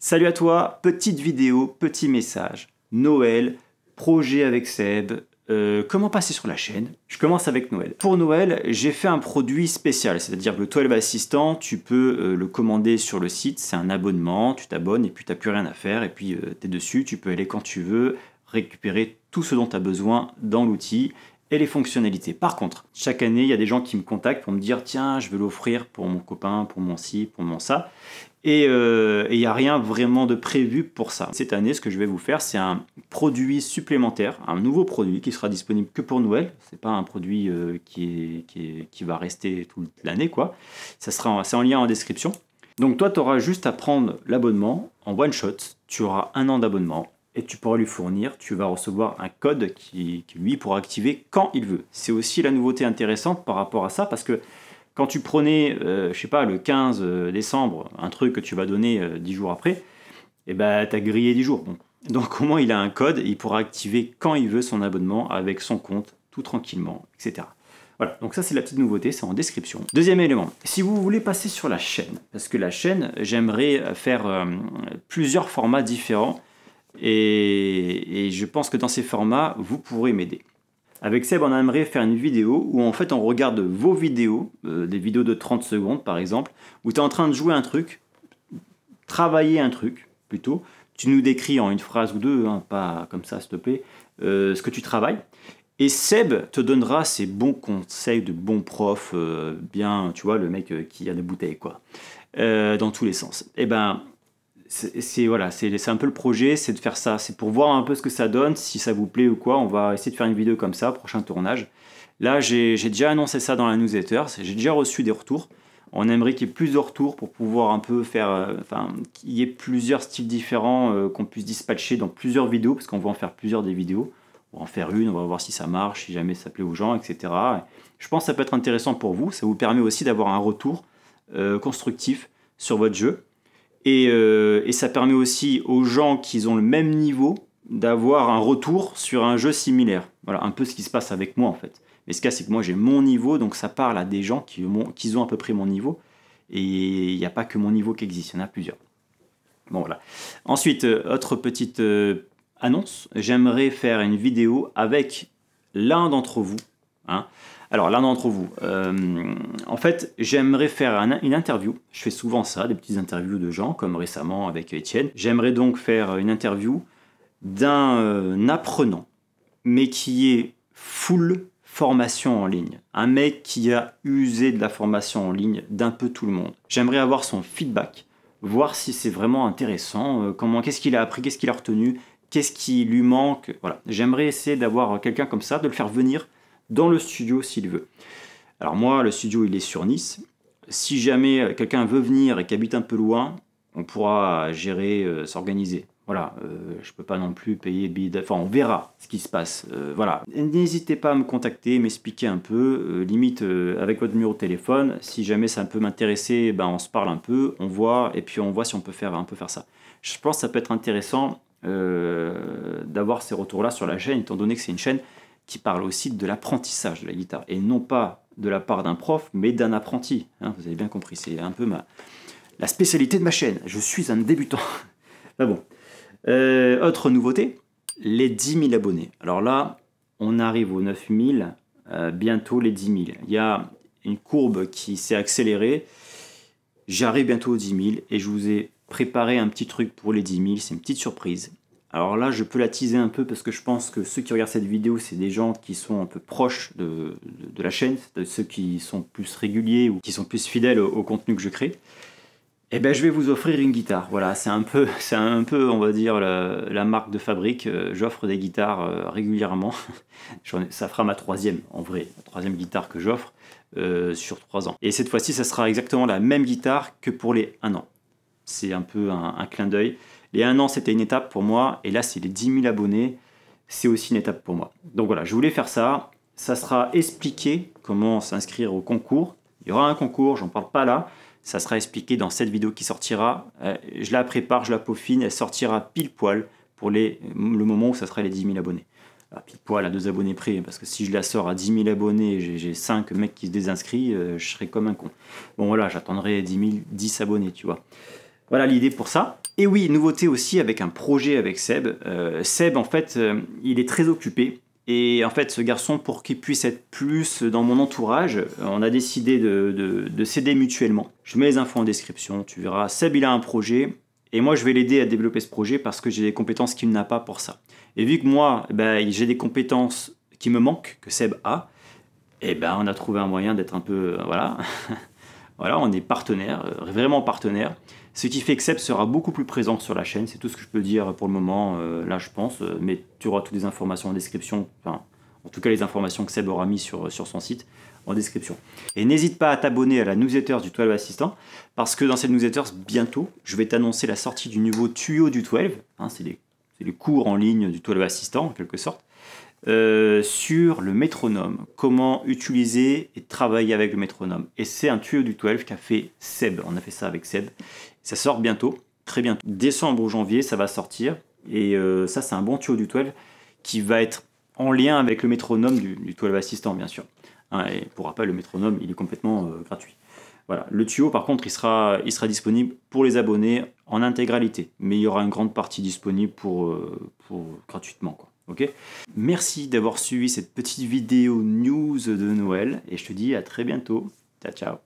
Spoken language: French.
Salut à toi, petite vidéo, petit message. Noël, projet avec Seb, euh, comment passer sur la chaîne Je commence avec Noël. Pour Noël, j'ai fait un produit spécial, c'est-à-dire le 12 Assistant, tu peux euh, le commander sur le site, c'est un abonnement, tu t'abonnes et puis t'as plus rien à faire, et puis euh, tu es dessus, tu peux aller quand tu veux, récupérer tout ce dont tu as besoin dans l'outil et les fonctionnalités. Par contre, chaque année, il y a des gens qui me contactent pour me dire tiens, je veux l'offrir pour mon copain, pour mon ci, pour mon ça. Et il euh, n'y a rien vraiment de prévu pour ça. Cette année, ce que je vais vous faire, c'est un produit supplémentaire, un nouveau produit qui sera disponible que pour Noël. n'est pas un produit euh, qui, qui, va rester toute l'année, quoi. Ça sera, c'est en lien en description. Donc toi, tu auras juste à prendre l'abonnement en one shot. Tu auras un an d'abonnement et tu pourras lui fournir. Tu vas recevoir un code qui lui pourra activer quand il veut. C'est aussi la nouveauté intéressante par rapport à ça parce que quand tu prenais, je euh, je sais pas, le 15 euh, décembre, un truc que tu vas donner euh, dix 10 jours après, et eh ben bah, t'as grillé 10 jours. Donc au moins il a un code, il pourra activer quand il veut son abonnement avec son compte, tout tranquillement, etc. Voilà, donc ça c'est la petite nouveauté, c'est en description. Deuxième élément, si vous voulez passer sur la chaîne, parce que la chaîne, j'aimerais faire plusieurs formats différents, et je pense que dans ces formats, vous pourrez m'aider. Avec Seb, on aimerait faire une vidéo où en fait on regarde vos vidéos, euh, des vidéos de 30 secondes par exemple, où tu es en train de jouer un truc, travailler un truc plutôt. Tu nous décris en une phrase ou deux, hein, pas comme ça s'il te plaît, euh, ce que tu travailles. Et Seb te donnera ses bons conseils de bon prof, euh, bien, tu vois, le mec qui a des bouteilles, quoi, dans tous les sens. Et eh ben, c'est voilà, c'est un peu le projet, c'est de faire ça, c'est pour voir un peu ce que ça donne, si ça vous plaît ou quoi. On va essayer de faire une vidéo comme ça, prochain tournage. Là, j'ai déjà annoncé ça dans la newsletter, j'ai déjà reçu des retours. On aimerait qu'il y ait plus retours pour pouvoir un peu faire, euh, enfin, qu'il y ait plusieurs styles différents euh, qu'on puisse dispatcher dans plusieurs vidéos, parce qu'on va en faire plusieurs des vidéos. On va en faire une, on va voir si ça marche, si jamais ça plaît aux gens, etc. Je pense que ça peut être intéressant pour vous, ça vous permet aussi d'avoir un retour euh, constructif sur votre jeu euh, et, ça permet aussi aux gens qui ont le même niveau d'avoir un retour sur un jeu similaire. Voilà, un peu ce qui se passe avec moi en fait. Mais ce cas, c'est que moi j'ai mon niveau, donc ça parle à des gens qui ont, à peu près mon niveau. Et il n'y a pas que mon niveau qui existe, il y en a plusieurs. Bon voilà. Ensuite, euh, autre petite euh, annonce, j'aimerais faire une vidéo avec l'un d'entre vous. Hein, alors, l'un d'entre vous, euh, en fait, j'aimerais faire une interview. Je fais souvent ça, des petites interviews de gens, comme récemment avec Étienne. J'aimerais donc faire une interview d'un euh, apprenant, mais qui est full formation en ligne. Un mec qui a usé de la formation en ligne d'un peu tout le monde. J'aimerais avoir son feedback, voir si c'est vraiment intéressant, euh, comment, qu'est-ce qu'il a appris, qu'est-ce qu'il a retenu, qu'est-ce qui lui manque. Voilà, j'aimerais essayer d'avoir quelqu'un comme ça, de le faire venir dans le studio s'il veut. Alors moi, le studio, il est sur Nice. Si jamais euh, quelqu'un veut venir et qu'habite un peu loin, on pourra gérer, euh, s'organiser. Voilà, euh, je ne peux pas non plus payer billet Enfin, on verra ce qui se passe. voilà. N'hésitez pas à me contacter, m'expliquer un peu, limite avec votre numéro de téléphone. Si jamais ça peut m'intéresser, ben, on se parle un peu, on voit, et puis on voit si on peut faire un peu faire ça. Je pense que ça peut être intéressant d'avoir ces retours-là sur la chaîne, étant donné que c'est une chaîne qui parle aussi de l'apprentissage de la guitare, et non pas de la part d'un prof, mais d'un apprenti. Hein, vous avez bien compris, c'est un peu ma... la spécialité de ma chaîne. Je suis un débutant. bon. Euh, autre nouveauté, les 10 000 abonnés. Alors là, on arrive aux 9 000, euh, bientôt les 10 000. Il y a une courbe qui s'est accélérée. J'arrive bientôt aux 10 000 et je vous ai préparé un petit truc pour les 10 000, c'est une petite surprise. Alors là, je peux la teaser un peu parce que je pense que ceux qui regardent cette vidéo, c'est des gens qui sont un peu proches de, la chaîne, de ceux qui sont plus réguliers ou qui sont plus fidèles au, contenu que je crée. Eh bien, je vais vous offrir une guitare. Voilà, c'est un peu, c'est un peu, on va dire, la, marque de fabrique. Euh, j'offre des guitares euh, régulièrement. ça fera ma troisième, en vrai, la troisième guitare que j'offre euh, sur trois ans. Et cette fois-ci, ça sera exactement la même guitare que pour les un an. C'est un peu un clin d'œil. Les 1 an, c'était une étape pour moi, et là, c'est les 10 000 abonnés, c'est aussi une étape pour moi. Donc voilà, je voulais faire ça. Ça sera expliqué comment s'inscrire au concours. Il y aura un concours, j'en parle pas là. Ça sera expliqué dans cette vidéo qui sortira. Euh, je la prépare, je la peaufine, elle sortira pile poil pour le moment où ça sera les 10 000 abonnés. Ah, pile poil à deux abonnés près, hein, parce que si je la sors à 10 000 abonnés, j'ai 5 mecs qui se désinscrivent, euh, je serai comme un con. Bon voilà, j'attendrai 10 000, 10 abonnés, tu vois. Voilà l'idée pour ça. Et oui, nouveauté aussi avec un projet avec Seb. Euh, Seb, en fait, euh, il est très occupé. Et en fait, ce garçon, pour qu'il puisse être plus dans mon entourage, euh, on a décidé de, de, s'aider mutuellement. Je mets les infos en description, tu verras. Seb, il a un projet. Et moi, je vais l'aider à développer ce projet parce que j'ai des compétences qu'il n'a pas pour ça. Et vu que moi, ben, j'ai des compétences qui me manquent, que Seb a, et eh ben, on a trouvé un moyen d'être un peu... Voilà. voilà, on est partenaires, vraiment partenaires. Ce qui fait que Seb sera beaucoup plus présent sur la chaîne, c'est tout ce que je peux dire pour le moment, euh, là je pense, euh, mais tu auras toutes les informations en description, enfin en tout cas les informations que Seb aura mis sur, euh, sur son site en description. Et n'hésite pas à t'abonner à la newsletter du 12 Assistant, parce que dans cette newsletter, bientôt, je vais t'annoncer la sortie du nouveau tuyau du 12, hein, c'est les, les cours en ligne du 12 Assistant en quelque sorte, euh, sur le métronome, comment utiliser et travailler avec le métronome. Et c'est un tuyau du 12 qu'a fait Seb. On a fait ça avec Seb. Ça sort bientôt, très bientôt. Décembre ou janvier, ça va sortir. Et euh, ça, c'est un bon tuyau du 12 qui va être en lien avec le métronome du, du 12 assistant, bien sûr. Hein, et pour rappel, le métronome, il est complètement euh, gratuit. Voilà. Le tuyau, par contre, il sera, il sera disponible pour les abonnés en intégralité. Mais il y aura une grande partie disponible pour, pour gratuitement. Quoi. OK, Merci d'avoir suivi cette petite vidéo news de Noël et je te dis à très bientôt. Ciao ciao